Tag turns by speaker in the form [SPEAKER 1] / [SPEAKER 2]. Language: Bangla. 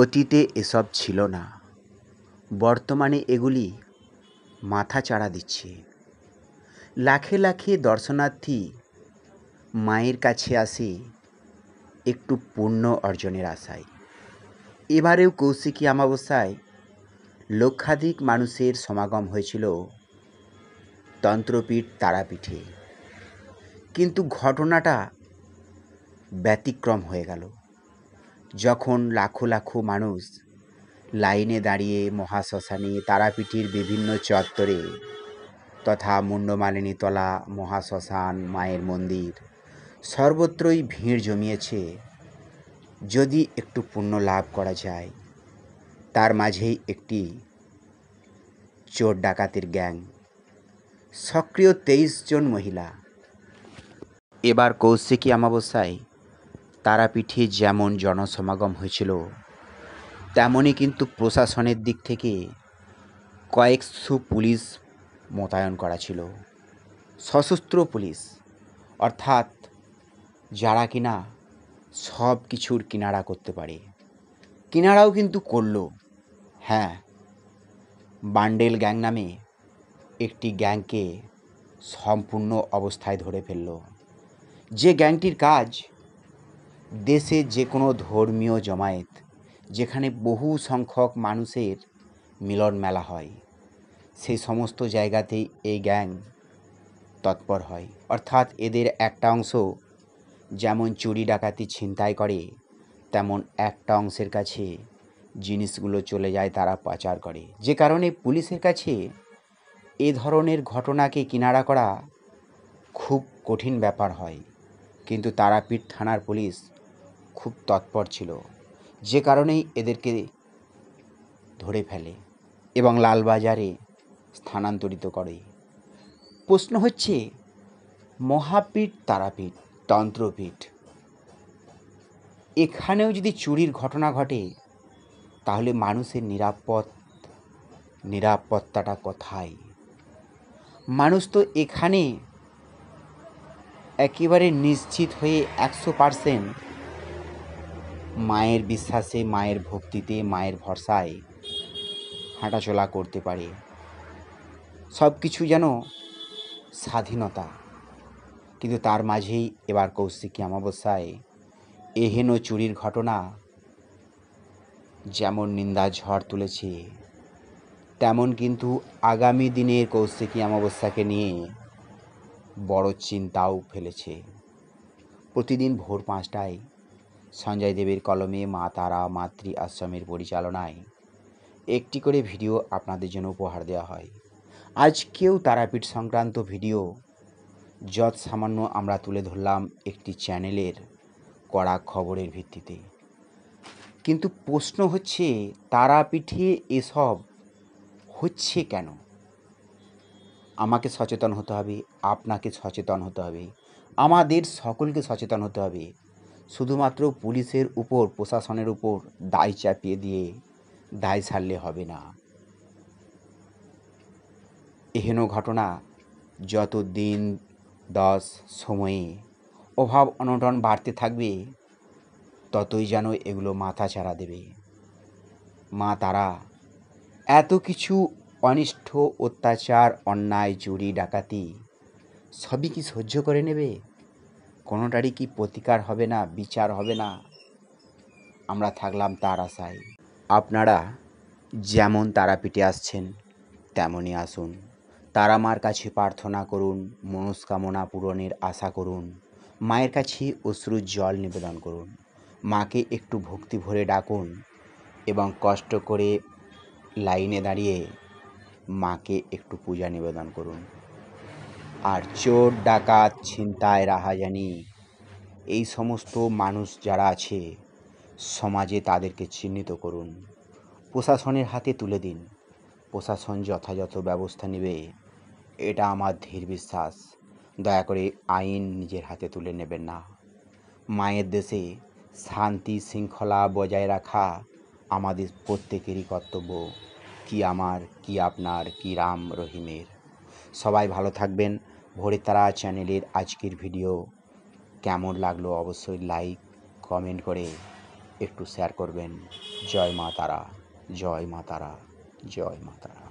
[SPEAKER 1] অতীতে এসব ছিল না বর্তমানে এগুলি মাথা চাড়া দিচ্ছে লাখে লাখে দর্শনার্থী মায়ের কাছে আসে একটু পুণ্য অর্জনের আশায় এবারেও কৌশিকী অমাবস্যায় লক্ষাধিক মানুষের সমাগম হয়েছিল তন্ত্রপীঠ তারাপীঠে কিন্তু ঘটনাটা ব্যতিক্রম হয়ে গেল যখন লাখো লাখো মানুষ লাইনে দাঁড়িয়ে মহাশ্মশানে তারাপীঠের বিভিন্ন চত্বরে তথা মুন্ডমালিনীতলা মহাশ্মশান মায়ের মন্দির সর্বত্রই ভিড় জমিয়েছে যদি একটু পুণ্য লাভ করা যায় তার মাঝেই একটি চোর ডাকাতির গ্যাং সক্রিয় তেইশ জন মহিলা এবার কৌশিকী অমাবস্যায় তারাপীঠে যেমন জনসমাগম হয়েছিল তেমনই কিন্তু প্রশাসনের দিক থেকে কয়েকশো পুলিশ মোতায়েন করা ছিল সশস্ত্র পুলিশ অর্থাৎ যারা কিনা সব কিছুর কিনারা করতে পারে কিনারাও কিন্তু করল হ্যাঁ বান্ডেল গ্যাং নামে একটি গ্যাংকে সম্পূর্ণ অবস্থায় ধরে ফেলল যে গ্যাংটির কাজ দেশে যে কোনো ধর্মীয় জমায়েত যেখানে বহু সংখ্যক মানুষের মিলন মেলা হয় সেই সমস্ত জায়গাতেই এই গ্যাং তৎপর হয় অর্থাৎ এদের একটা অংশ যেমন চুরি ডাকাতি ছিনতাই করে তেমন একটা অংশের কাছে জিনিসগুলো চলে যায় তারা পাচার করে যে কারণে পুলিশের কাছে এ ধরনের ঘটনাকে কিনারা করা খুব কঠিন ব্যাপার হয় কিন্তু তারাপীঠ থানার পুলিশ খুব তৎপর ছিল যে কারণেই এদেরকে ধরে ফেলে এবং লালবাজারে স্থানান্তরিত করে প্রশ্ন হচ্ছে মহাপীঠ তারাপীঠ তন্ত্রপীঠ এখানেও যদি চুরির ঘটনা ঘটে তাহলে মানুষের নিরাপদ নিরাপত্তাটা কোথায় মানুষ তো এখানে একেবারে নিশ্চিত হয়ে একশো পারসেন্ট মায়ের বিশ্বাসে মায়ের ভক্তিতে মায়ের ভরসায় হাঁটাচলা করতে পারে সব কিছু যেন স্বাধীনতা কিন্তু তার মাঝেই এবার কৌশিকী অমাবস্যায় এহেন চুরির ঘটনা যেমন নিন্দা ঝড় তুলেছে তেমন কিন্তু আগামী দিনের কৌশিকী অমাবস্যাকে নিয়ে বড় চিন্তাও ফেলেছে প্রতিদিন ভোর পাঁচটায় সঞ্জয় দেবের কলমে মা তারা মাতৃ আশ্রমের পরিচালনায় একটি করে ভিডিও আপনাদের জন্য উপহার দেওয়া হয় আজকেও তারাপীঠ সংক্রান্ত ভিডিও যত সামান্য আমরা তুলে ধরলাম একটি চ্যানেলের কড়া খবরের ভিত্তিতে কিন্তু প্রশ্ন হচ্ছে তারাপীঠে এসব হচ্ছে কেন আমাকে সচেতন হতে হবে আপনাকে সচেতন হতে হবে আমাদের সকলকে সচেতন হতে হবে শুধুমাত্র পুলিশের উপর প্রশাসনের উপর দায় চাপিয়ে দিয়ে দায় সারলে হবে না এহেন ঘটনা যত দিন দশ সময়ে অভাব অনটন বাড়তে থাকবে ততই যেন এগুলো মাথা ছাড়া দেবে মা তারা এত কিছু অনিষ্ঠ অত্যাচার অন্যায় চুরি ডাকাতি সবই কি সহ্য করে নেবে কোনোটারই কি প্রতিকার হবে না বিচার হবে না আমরা থাকলাম তার আশায় আপনারা যেমন তারাপীঠে আসছেন তেমনই আসুন তারা মার কাছে প্রার্থনা করুন মনস্কামনা পূরণের আশা করুন মায়ের কাছে অশ্রুর জল নিবেদন করুন মাকে একটু ভক্তি ভরে ডাকুন এবং কষ্ট করে লাইনে দাঁড়িয়ে মাকে একটু পূজা নিবেদন করুন আর চোর ডাকাত ছিনতায় রাহাজানি এই সমস্ত মানুষ যারা আছে সমাজে তাদেরকে চিহ্নিত করুন প্রশাসনের হাতে তুলে দিন প্রশাসন যথাযথ ব্যবস্থা নেবে এটা আমার ধীর বিশ্বাস দয়া করে আইন নিজের হাতে তুলে নেবেন না মায়ের দেশে শান্তি শৃঙ্খলা বজায় রাখা আমাদের প্রত্যেকেরই কর্তব্য কি আমার কি আপনার কি রাম রহিমের সবাই ভালো থাকবেন ভোরের তারা চ্যানেলের আজকের ভিডিও কেমন লাগলো অবশ্যই লাইক কমেন্ট করে একটু শেয়ার করবেন জয় মা তারা জয় মা তারা জয় মা তারা